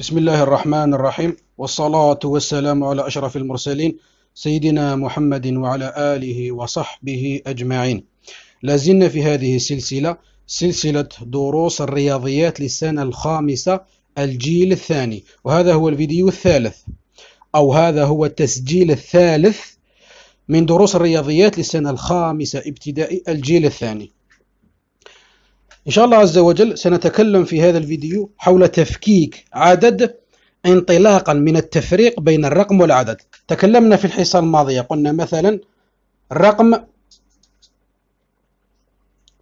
بسم الله الرحمن الرحيم والصلاة والسلام على أشرف المرسلين سيدنا محمد وعلى آله وصحبه أجمعين لازلنا في هذه السلسلة سلسلة دروس الرياضيات للسنة الخامسة الجيل الثاني وهذا هو الفيديو الثالث أو هذا هو التسجيل الثالث من دروس الرياضيات للسنة الخامسة ابتدائي الجيل الثاني إن شاء الله عز وجل سنتكلم في هذا الفيديو حول تفكيك عدد انطلاقا من التفريق بين الرقم والعدد تكلمنا في الحصة الماضية قلنا مثلا رقم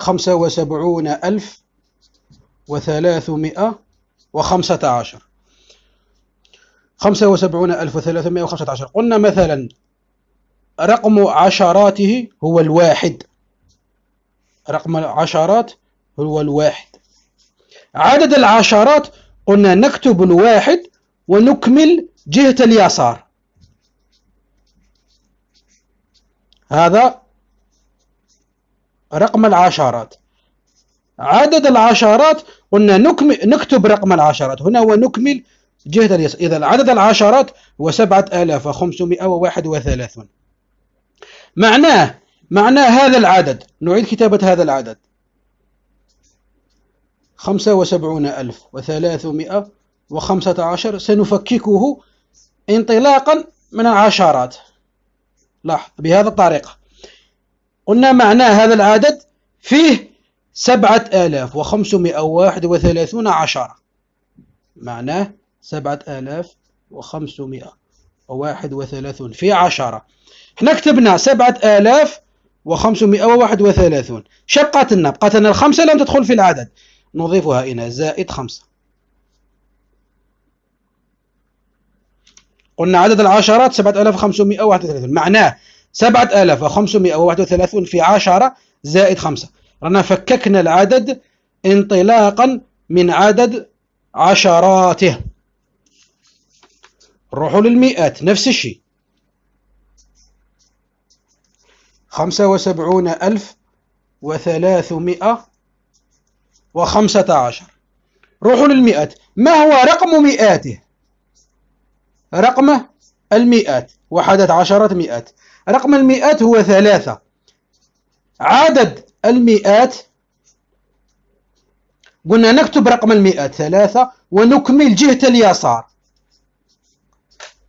75315 75315 قلنا مثلا رقم عشراته هو الواحد رقم العشرات هو الواحد عدد العشرات قلنا نكتب الواحد ونكمل جهة اليسار هذا رقم العشرات عدد العشرات قلنا نكمل نكتب رقم العشرات هنا ونكمل جهة اليسار إذا عدد العشرات هو 7531 معناه معناه هذا العدد نعيد كتابة هذا العدد 75 ألف وثلاثمائة وخمسة عشر سنفككه انطلاقا من العشرات لاحظ بهذا الطريقة قلنا معنى هذا العدد فيه سبعة آلاف وخمسمائة واحد وثلاثون عشرة معناه سبعة آلاف وخمسمائة وواحد وثلاثون في عشرة احنا كتبنا سبعة آلاف وخمسمائة وواحد وثلاثون شبقتنا بقتنا الخمسة لم تدخل في العدد نضيفها هنا زائد خمسة قلنا عدد العشرات 7531 معناه 7531 في 10 زائد 5 رانا فككنا العدد انطلاقا من عدد عشراته نروحوا للمئات نفس الشيء 75300 وخمسة عشر روحوا للمئات ما هو رقم مئاته رقم المئات وحدة عشرة مئات رقم المئات هو ثلاثة عدد المئات قلنا نكتب رقم المئات ثلاثة ونكمل جهة اليسار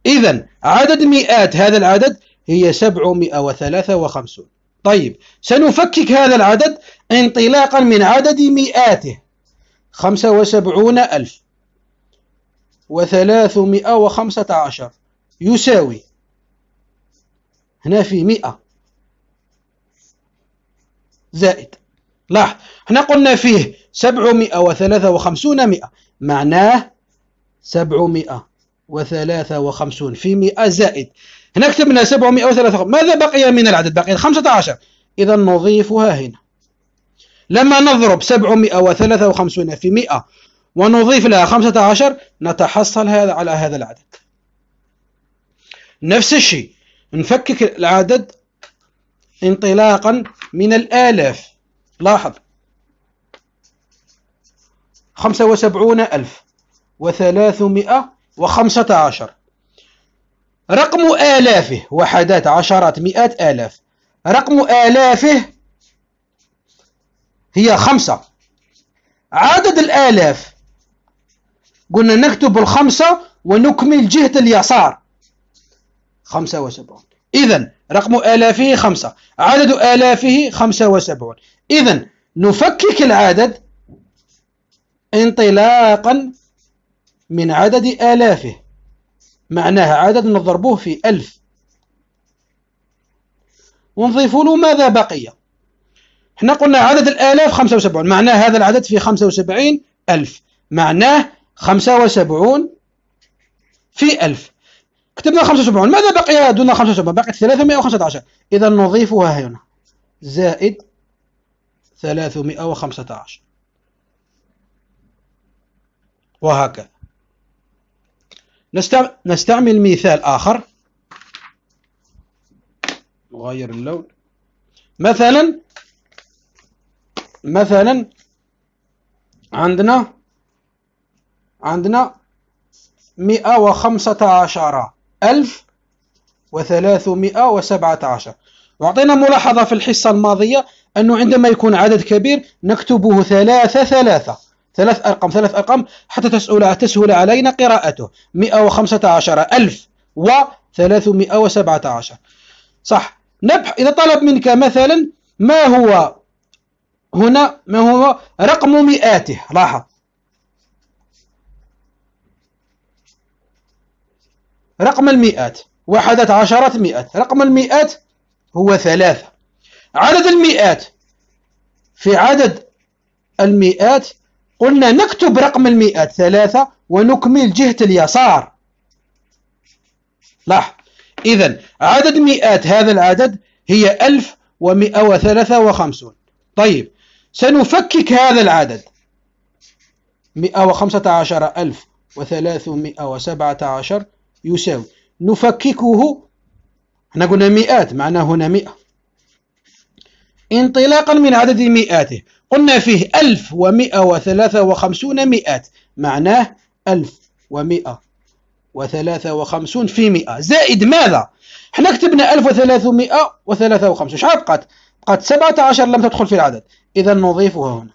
إذا عدد مئات هذا العدد هي سبعمائة وثلاثة وخمسون طيب سنفكك هذا العدد انطلاقا من عدد مئاته خمسة وسبعون ألف وثلاثمائة وخمسة عشر يساوي هنا في مئة زائد لاحظ احنا قلنا فيه سبعمائة وثلاثة وخمسون مئة معناه سبعمائة وثلاثة وخمسون في مئة زائد هنا كتبنا سبعمائة وثلاثة ماذا بقي من العدد بقي خمسة عشر إذا نضيفها هنا لما نضرب سبعمائة وثلاثة وخمسون في مئة ونضيف لها خمسة عشر نتحصل هذا على هذا العدد نفس الشيء نفكك العدد انطلاقا من الآلاف لاحظ خمسة وسبعون ألف وثلاثمائة وخمسة عشر رقم آلافه وحدات عشرات مئات آلاف رقم آلافه هي خمسة عدد الآلاف قلنا نكتب الخمسة ونكمل جهة اليسار خمسة وسبعون إذا رقم آلافه خمسة عدد آلافه خمسة وسبعون إذا نفكك العدد انطلاقا من عدد آلافه معناها عدد نضربوه في ألف ونضيف له ماذا بقي احنا قلنا عدد الآلاف 75 معناه هذا العدد في وسبعين ألف معناه 75 في ألف كتبنا 75 ماذا بقي دون 75 بقيت 315 إذا نضيفها هنا زائد 315 وهكذا نستعمل مثال آخر نغير اللون مثلا مثلا عندنا عندنا مئة وخمسة عشر ألف وثلاثمائة وسبعة عشر وعطينا ملاحظة في الحصة الماضية أنه عندما يكون عدد كبير نكتبه ثلاثة ثلاثة ثلاث أرقام ثلاث أرقام حتى تسهل, تسهل علينا قراءته 115 ألف و 317 صح نبح إذا طلب منك مثلا ما هو هنا ما هو رقم مئاته لاحظ رقم المئات وحدة عشرة مئات رقم المئات هو ثلاثة عدد المئات في عدد المئات قلنا نكتب رقم المئات ثلاثة ونكمل جهة اليسار لاحظ إذا عدد مئات هذا العدد هي ألف وثلاثة وخمسون طيب سنفكك هذا العدد مئة وخمسة عشر ألف وسبعة عشر يساوي نفككه احنا قلنا مئات معناه هنا مئة انطلاقا من عدد مئاته قلنا فيه 1153 مئات معناه 1153 في 100 زائد ماذا؟ حنا كتبنا 1353 شحال بقات؟ بقات 17 لم تدخل في العدد إذا نضيفها هنا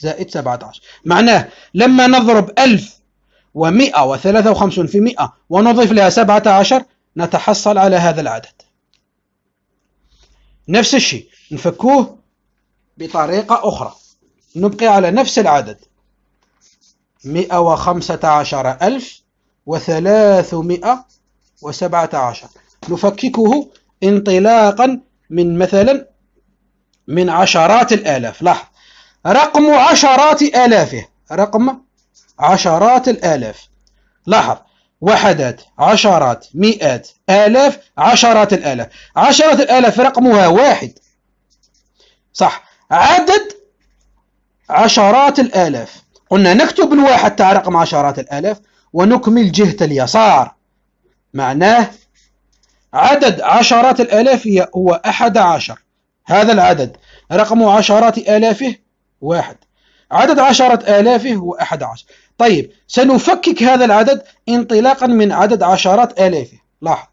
زائد 17 معناه لما نضرب 1153 في 100 ونضيف لها 17 نتحصل على هذا العدد نفس الشيء نفكوه بطريقة أخرى نبقي على نفس العدد 115317 نفككه انطلاقا من مثلا من عشرات الآلاف لاحظ رقم عشرات آلافه رقم عشرات الآلاف لاحظ وحدات عشرات مئات آلاف عشرات الآلاف عشرات الآلاف رقمها واحد صح عدد عشرات الآلاف قلنا نكتب الواحد تاع رقم عشرات الآلاف ونكمل جهة اليسار معناه عدد عشرات الآلاف هو أحد عشر هذا العدد رقم عشرات آلافه واحد عدد عشرة آلافه هو أحد عشر طيب سنفكك هذا العدد انطلاقا من عدد عشرات آلافه لاحظ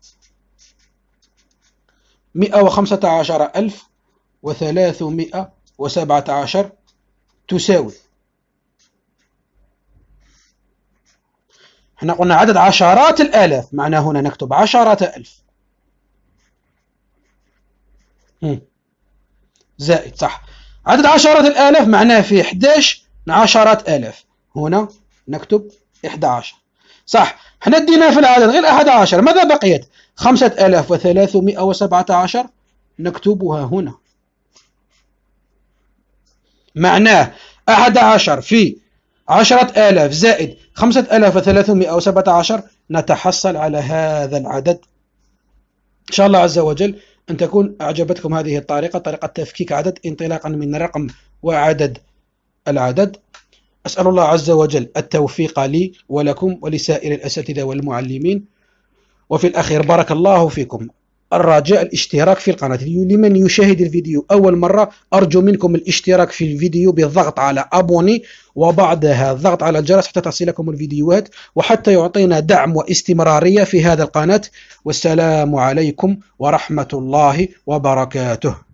مئة وخمسة عشر ألف وثلاثمائة وسبعة عشر تساوي احنا قلنا عدد عشرات الآلاف معناه هنا نكتب عشرات ألف زائد صح عدد عشرات الآلاف معناه في 11 عشرات آلاف هنا نكتب 11 صح احنا ادينا في العدد غير 11 ماذا بقيت 5317 نكتبها هنا معناه أحد عشر في عشرة آلاف زائد خمسة آلاف وثلاثمائة وسبعة عشر نتحصل على هذا العدد إن شاء الله عز وجل أن تكون أعجبتكم هذه الطريقة طريقة تفكيك عدد انطلاقا من رقم وعدد العدد أسأل الله عز وجل التوفيق لي ولكم ولسائر الأساتذة والمعلمين وفي الأخير بارك الله فيكم الرجاء الاشتراك في القناة لمن يشاهد الفيديو أول مرة أرجو منكم الاشتراك في الفيديو بالضغط على أبوني وبعدها الضغط على الجرس حتى تصلكم الفيديوهات وحتى يعطينا دعم واستمرارية في هذا القناة والسلام عليكم ورحمة الله وبركاته